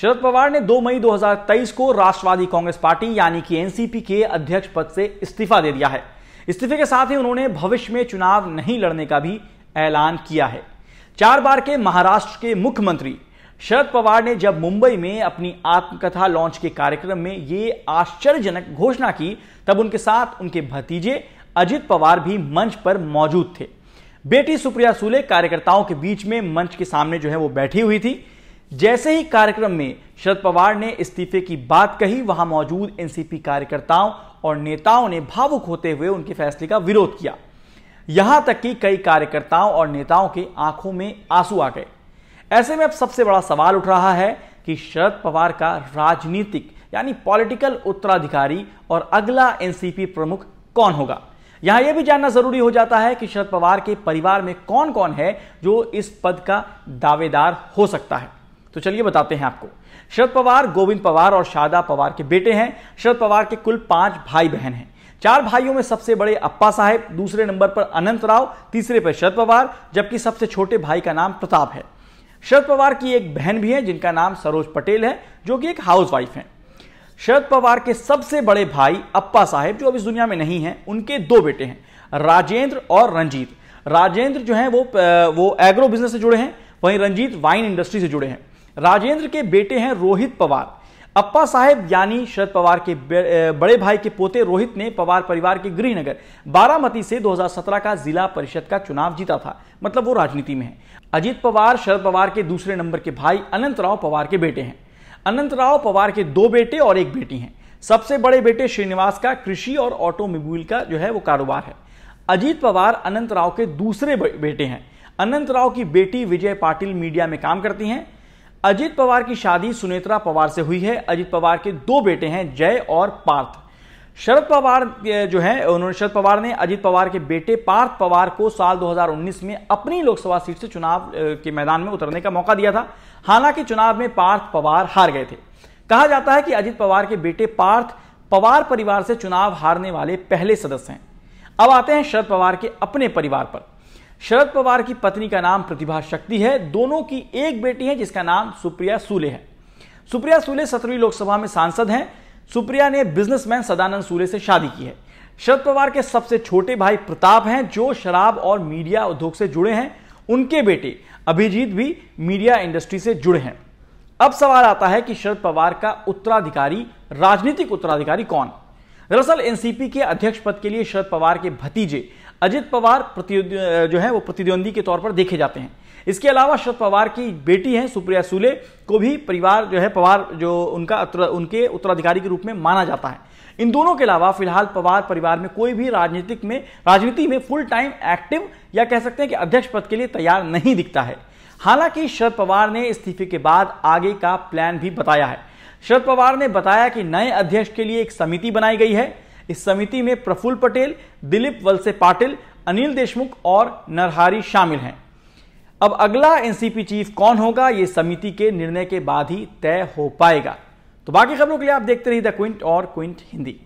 शरद पवार ने 2 मई 2023 को राष्ट्रवादी कांग्रेस पार्टी यानी कि एनसीपी के अध्यक्ष पद से इस्तीफा दे दिया है इस्तीफे के साथ ही उन्होंने भविष्य में चुनाव नहीं लड़ने का भी ऐलान किया है चार बार के महाराष्ट्र के मुख्यमंत्री शरद पवार ने जब मुंबई में अपनी आत्मकथा लॉन्च के कार्यक्रम में ये आश्चर्यजनक घोषणा की तब उनके साथ उनके भतीजे अजित पवार भी मंच पर मौजूद थे बेटी सुप्रिया सूले कार्यकर्ताओं के बीच में मंच के सामने जो है वो बैठी हुई थी जैसे ही कार्यक्रम में शरद पवार ने इस्तीफे की बात कही वहां मौजूद एनसीपी कार्यकर्ताओं और नेताओं ने भावुक होते हुए उनके फैसले का विरोध किया यहां तक कि कई कार्यकर्ताओं और नेताओं के आंखों में आंसू आ गए ऐसे में अब सबसे बड़ा सवाल उठ रहा है कि शरद पवार का राजनीतिक यानी पॉलिटिकल उत्तराधिकारी और अगला एनसीपी प्रमुख कौन होगा यहां यह भी जानना जरूरी हो जाता है कि शरद पवार के परिवार में कौन कौन है जो इस पद का दावेदार हो सकता है तो चलिए बताते हैं आपको शरद पवार गोविंद पवार और शादा पवार के बेटे हैं शरद पवार के कुल पांच भाई बहन हैं चार भाइयों में सबसे बड़े अप्पा साहेब दूसरे नंबर पर अनंत राव तीसरे पर शरद पवार जबकि सबसे छोटे भाई का नाम प्रताप है शरद पवार की एक बहन भी है जिनका नाम सरोज पटेल है जो कि एक हाउस वाइफ है शरद पवार के सबसे बड़े भाई अप्पा साहेब जो अब इस दुनिया में नहीं है उनके दो बेटे हैं राजेंद्र और रंजीत राजेंद्र जो है वो वो एग्रो बिजनेस से जुड़े हैं वहीं रंजीत वाइन इंडस्ट्री से जुड़े हैं राजेंद्र के बेटे हैं रोहित पवार अप्पा साहेब यानी शरद पवार के बड़े भाई के पोते रोहित ने पवार परिवार के गृहनगर बारामती से 2017 का जिला परिषद का चुनाव जीता था मतलब वो राजनीति में है अजीत पवार शरद पवार के दूसरे नंबर के भाई अनंत राव पवार के बेटे हैं अनंत राव पवार के दो बेटे और एक बेटी हैं सबसे बड़े बेटे श्रीनिवास का कृषि और ऑटोमोबाइल का जो है वो कारोबार है अजीत पवार अनंत राव के दूसरे बेटे हैं अनंत राव की बेटी विजय पाटिल मीडिया में काम करती हैं अजित पवार की शादी सुनेत्रा पवार से हुई है अजित पवार के दो बेटे हैं जय और पार्थ शरद पवार जो है उन्होंने शरद पवार ने अजित पवार के बेटे पार्थ पवार को साल 2019 में अपनी लोकसभा सीट से चुनाव के मैदान में उतरने का मौका दिया था हालांकि चुनाव में पार्थ पवार हार गए थे कहा जाता है कि अजित पवार के बेटे पार्थ पवार परिवार से चुनाव हारने वाले पहले सदस्य हैं अब आते हैं शरद पवार के अपने परिवार पर शरद पवार की पत्नी का नाम प्रतिभा शक्ति है दोनों की एक बेटी है जिसका नाम सुप्रिया सूले है सुप्रिया सूले सत्रहवीं लोकसभा में सांसद हैं सुप्रिया ने बिजनेसमैन सदानंद सूले से शादी की है शरद पवार के सबसे छोटे भाई प्रताप हैं जो शराब और मीडिया उद्योग से जुड़े हैं उनके बेटे अभिजीत भी मीडिया इंडस्ट्री से जुड़े हैं अब सवाल आता है कि शरद पवार का उत्तराधिकारी राजनीतिक उत्तराधिकारी कौन दरअसल एनसीपी के अध्यक्ष पद के लिए शरद पवार के भतीजे अजित पवार प्रति जो है वो प्रतिद्वंदी के तौर पर देखे जाते हैं इसके अलावा शरद पवार की बेटी हैं सुप्रिया सूले को भी परिवार जो है पवार जो उनका उत्तर, उनके उत्तराधिकारी के रूप में माना जाता है इन दोनों के अलावा फिलहाल पवार परिवार में कोई भी राजनीतिक में राजनीति में फुल टाइम एक्टिव या कह सकते हैं कि अध्यक्ष पद के लिए तैयार नहीं दिखता है हालांकि शरद पवार ने इस्तीफे के बाद आगे का प्लान भी बताया है शरद पवार ने बताया कि नए अध्यक्ष के लिए एक समिति बनाई गई है इस समिति में प्रफुल्ल पटेल दिलीप वलसे पाटिल अनिल देशमुख और नरहारी शामिल हैं अब अगला एनसीपी चीफ कौन होगा यह समिति के निर्णय के बाद ही तय हो पाएगा तो बाकी खबरों के लिए आप देखते रहिए द क्विंट और क्विंट हिंदी